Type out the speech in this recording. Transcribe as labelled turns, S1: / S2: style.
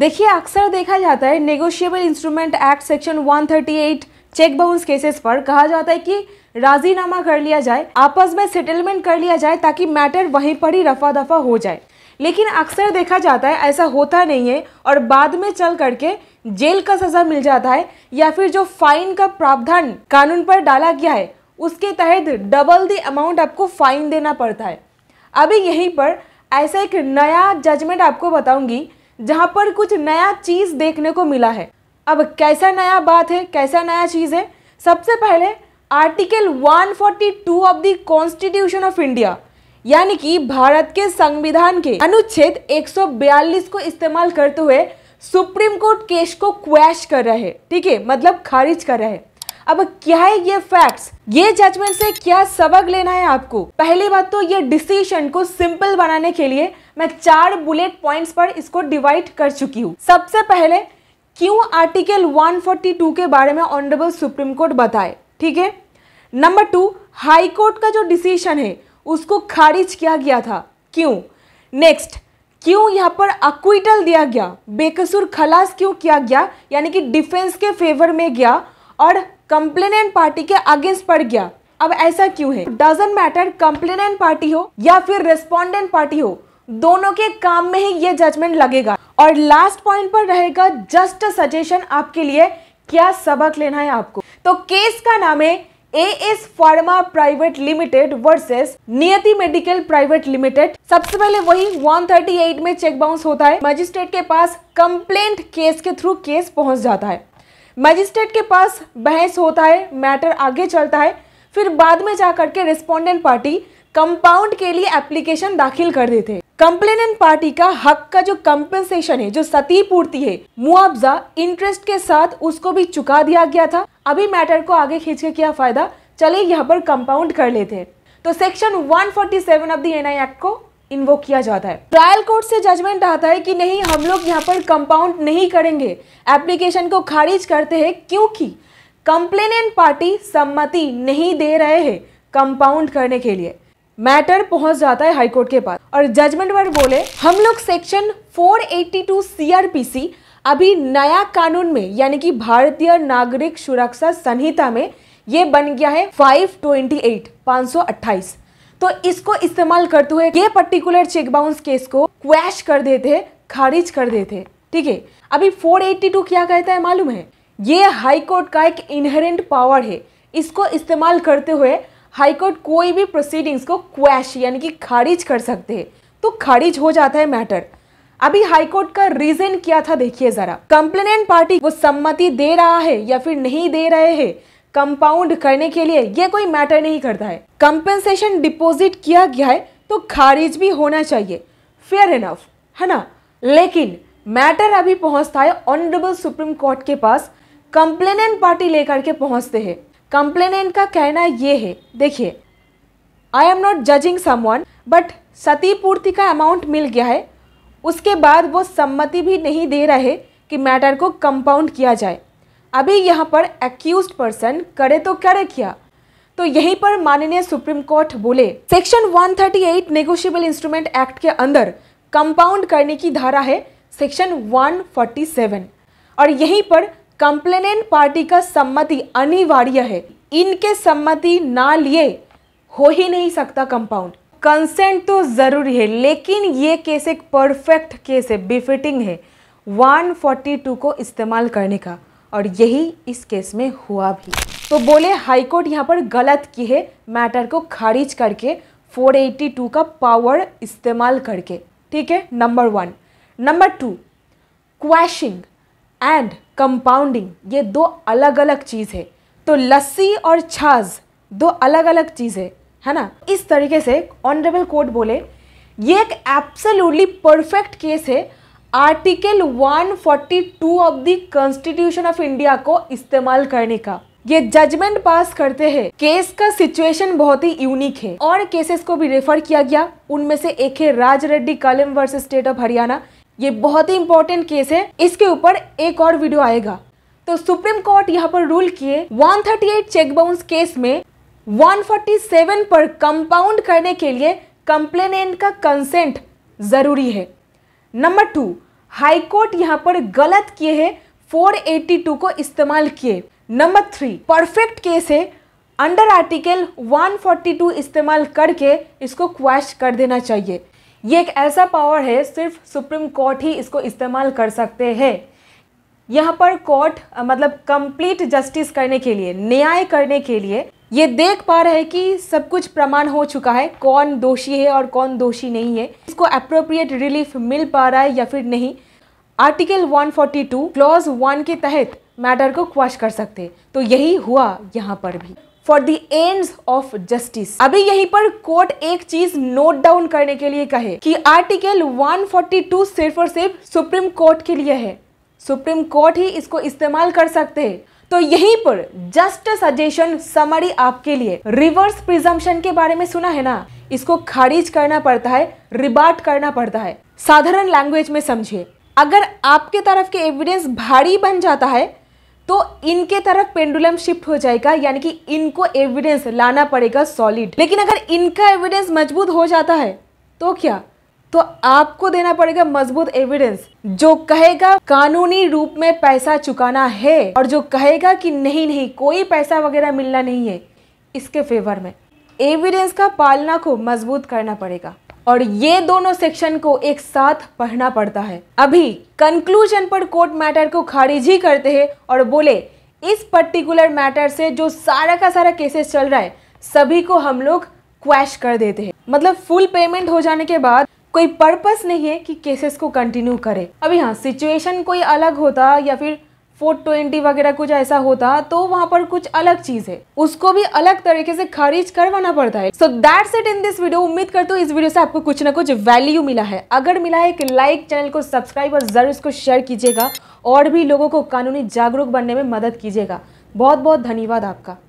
S1: देखिए अक्सर देखा जाता है negotiable instrument act section 138 cheque bounce cases पर कहा जाता है कि राजीनामा कर लिया जाए आपस में सेटलमेंट कर लिया जाए ताकि मैटर वहीं पर ही रफा दफा हो जाए लेकिन अक्सर देखा जाता है ऐसा होता नहीं है और बाद में चल करके जेल का सज़ा मिल जाता है या फिर जो फाइन का प्रावधान कानून पर डाला गया है उसके तहत डबल द अमाउंट आपको फाइन देना पड़ता है अभी यहीं पर ऐसा एक नया जजमेंट आपको बताऊंगी जहाँ पर कुछ नया चीज़ देखने को मिला है अब कैसा नया बात है कैसा नया चीज़ है सबसे पहले article 142 of the constitution of India यानी कि भारत के संविधान के अनुच्छेद 142 को इस्तेमाल करते हुए सुप्रीम कोर्ट केस को क्वैश कर रहे हैं ठीक है मतलब खारिज कर रहे अब क्या है ये फैक्ट्स ये जजमेंट से क्या सबक लेना है आपको पहली बात तो ये डिसीजन को सिंपल बनाने के लिए मैं चार बुलेट पॉइंट्स पर इसको डिवाइड कर चुकी हूँ सबसे पहले क्यों आर्टिकल 142 के बारे में ऑनरेबल सुप्रीम कोर्ट बताए ठीक है नंबर टू हाई कोर्ट का जो डिसीशन है उसको खारिज किया गया था क्यों नेक्स्ट क्यों यहाँ पर अक्विटल दिया गया बेकसूर खलास क्यों किया गया यानी कि डिफेंस के फेवर में गया और कंप्लेनेंट पार्टी के अगेंस्ट पड़ गया अब ऐसा क्यों है डजेंट मैटर कंप्लेनेंट पार्टी हो या फिर रेस्पॉन्डेंट पार्टी हो दोनों के काम में ही ये जजमेंट लगेगा और लास्ट पॉइंट पर रहेगा जस्ट सजेशन आपके लिए क्या सबक लेना है आपको तो केस का नाम है A S pharma private limited versus Niyati medical private limited सबसे पहले वही 138 में चेक बाउंस होता है मजिस्ट्रेट के पास कंप्लेंट केस के थ्रू केस पहुंच जाता है मजिस्ट्रेट के पास बहस होता है मैटर आगे चलता है फिर बाद में जा करके रिस्पोंडेंट पार्टी कंपाउंड के लिए एप्लीकेशन दाखिल कर देते कंप्लेनेंट पार्टी का हक का जो कंपेंसेशन है जो सती पूर्ति है मुआवजा इंटरेस्ट के साथ उसको भी चुका दिया गया था अभी मैटर को आगे खींच के क्या फायदा चले यहाँ पर कंपाउंड कर लेते हैं तो section 147 of the NI act को इन्वो किया जाता है ट्रायल कोर्ट से जजमेंट आता है कि नहीं हम लोग यहाँ पर कंपाउंड नहीं करेंगे एप्लीकेशन को खारिज करते हैं क्योंकि कंप्लेनेंट पार्टी सम्मति नहीं दे रहे हैं कंपाउंड करने के लिए मैटर पहुंच जाता है हाई कोर्ट के पास और जजमेंट वर्ड बोले हम लोग सेक्शन 482 सीआरपीसी अभी नया कानून में यानी कि भारतीय नागरिक सुरक्षा संहिता में ये बन गया है 528 528 तो इसको इस्तेमाल करते हुए ये पर्टिकुलर चेक बाउंस केस को क्वैश कर देते खारिज कर देते ठीक है अभी 482 क्या कहता है मालूम है ये हाई कोर्ट का एक इनहेरेंट पावर है इसको इस्तेमाल करते हुए हाईकोर्ट कोई भी प्रोसीडिंग्स को क्वैश यानी कि खारिज कर सकते हैं तो खारिज हो जाता है मैटर अभी हाईकोर्ट का रीजन क्या था देखिए जरा कंप्लेनेंट पार्टी वो सम्मति दे रहा है या फिर नहीं दे रहे हैं कंपाउंड करने के लिए ये कोई मैटर नहीं करता है कंपेंसेशन डिपॉजिट किया गया है तो खारिज भी होना चाहिए फेयर इनफ है ना लेकिन मैटर अभी पहुंचता है ऑनरेबल सुप्रीम कोर्ट के पास कंप्लेनेंट पार्टी लेकर के पहुंचते हैं कंप्लेनेंट का कहना ये है देखिए I am not judging someone but क्षतिपूर्ति का अमाउंट मिल गया है उसके बाद वो सम्मति भी नहीं दे रहे कि मैटर को कंपाउंड किया जाए अभी यहाँ पर एक्यूज पर्सन करे तो करे क्या तो यहीं पर माननीय सुप्रीम कोर्ट बोले section 138 thirty eight negotiable instrument act के अंदर कंपाउंड करने की धारा है सेक्शन 147 और यहीं पर कंप्लेनेंट पार्टी का सम्मति अनिवार्य है इनके सम्मति ना लिए हो ही नहीं सकता कंपाउंड कंसेंट तो ज़रूरी है लेकिन ये केस एक परफेक्ट केस है बिफिटिंग है 142 को इस्तेमाल करने का और यही इस केस में हुआ भी तो बोले हाईकोर्ट यहाँ पर गलत की है मैटर को खारिज करके 482 का पावर इस्तेमाल करके ठीक है number one number two quashing and compounding ये दो अलग अलग चीज़ है तो लस्सी और छाछ दो अलग अलग चीज़ है है ना इस तरीके से ऑनरेबल कोर्ट बोले ये एक एब्सोल्युटली परफेक्ट केस है article 142 of the constitution of India को इस्तेमाल करने का ये जजमेंट पास करते हैं केस का सिचुएशन बहुत ही यूनिक है और केसेस को भी रेफर किया गया उनमें से एक है राज रेड्डी कलम वर्सेस स्टेट ऑफ हरियाणा ये बहुत ही इंपॉर्टेंट केस है इसके ऊपर एक और वीडियो आएगा तो सुप्रीम कोर्ट यहाँ पर रूल किए 138 चेक बाउंस केस में 147 पर कंपाउंड करने के लिए कंप्लेनेंट का कंसेंट जरूरी है नंबर टू हाईकोर्ट यहाँ पर गलत किए एट्टी 482 को इस्तेमाल किए नंबर थ्री परफेक्ट केस है अंडर आर्टिकल 142 इस्तेमाल करके इसको क्वेश्चन कर देना चाहिए ये एक ऐसा पावर है सिर्फ सुप्रीम कोर्ट ही इसको इस्तेमाल कर सकते हैं यहाँ पर कोर्ट मतलब कंप्लीट जस्टिस करने के लिए न्याय करने के लिए ये देख पा रहे हैं कि सब कुछ प्रमाण हो चुका है कौन दोषी है और कौन दोषी नहीं है इसको अप्रोप्रिएट रिलीफ मिल पा रहा है या फिर नहीं आर्टिकल 142 क्लॉज वन के तहत मैटर को क्वाश कर सकते तो यही हुआ यहाँ पर भी for the end of justice अभी यहीं पर कोर्ट एक चीज नोट डाउन करने के लिए कहे कि आर्टिकल 142 सिर्फ और सिर्फ सुप्रीम कोर्ट के लिए है सुप्रीम कोर्ट ही इसको इस्तेमाल कर सकते हैं तो यहीं पर जस्ट सजेशन समरी आपके लिए रिवर्स प्रिजम्पशन के बारे में सुना है ना इसको खारिज करना पड़ता है रिबार्ट करना पड़ता है साधारण लैंग्वेज में समझिए अगर आपके तरफ के एविडेंस भारी बन जाता है तो इनके तरफ पेंडुलम शिफ्ट हो जाएगा यानी कि इनको एविडेंस लाना पड़ेगा सॉलिड लेकिन अगर इनका एविडेंस मजबूत हो जाता है तो क्या तो आपको देना पड़ेगा मजबूत एविडेंस जो कहेगा कानूनी रूप में पैसा चुकाना है और जो कहेगा कि नहीं नहीं कोई पैसा वगैरह मिलना नहीं है इसके फेवर में एविडेंस का पालना को मजबूत करना पड़ेगा और ये दोनों सेक्शन को एक साथ पढ़ना पड़ता है अभी कंक्लूजन पर कोर्ट मैटर को खारिज ही करते हैं और बोले इस पर्टिकुलर मैटर से जो सारा का सारा केसेस चल रहा है सभी को हम लोग क्वैश कर देते हैं मतलब फुल पेमेंट हो जाने के बाद कोई पर्पस नहीं है कि केसेस को कंटिन्यू करे अभी हाँ सिचुएशन कोई अलग होता या फिर 420 वगैरह कुछ ऐसा होता तो वहाँ पर कुछ अलग चीज है उसको भी अलग तरीके से खारिज करवाना पड़ता है so that's it in this video उम्मीद करती हूँ इस वीडियो से आपको कुछ ना कुछ वैल्यू मिला है अगर मिला है एक लाइक चैनल को सब्सक्राइब और जरूर इसको शेयर कीजिएगा और भी लोगों को कानूनी जागरूक बनने में मदद कीजिएगा बहुत बहुत धन्यवाद आपका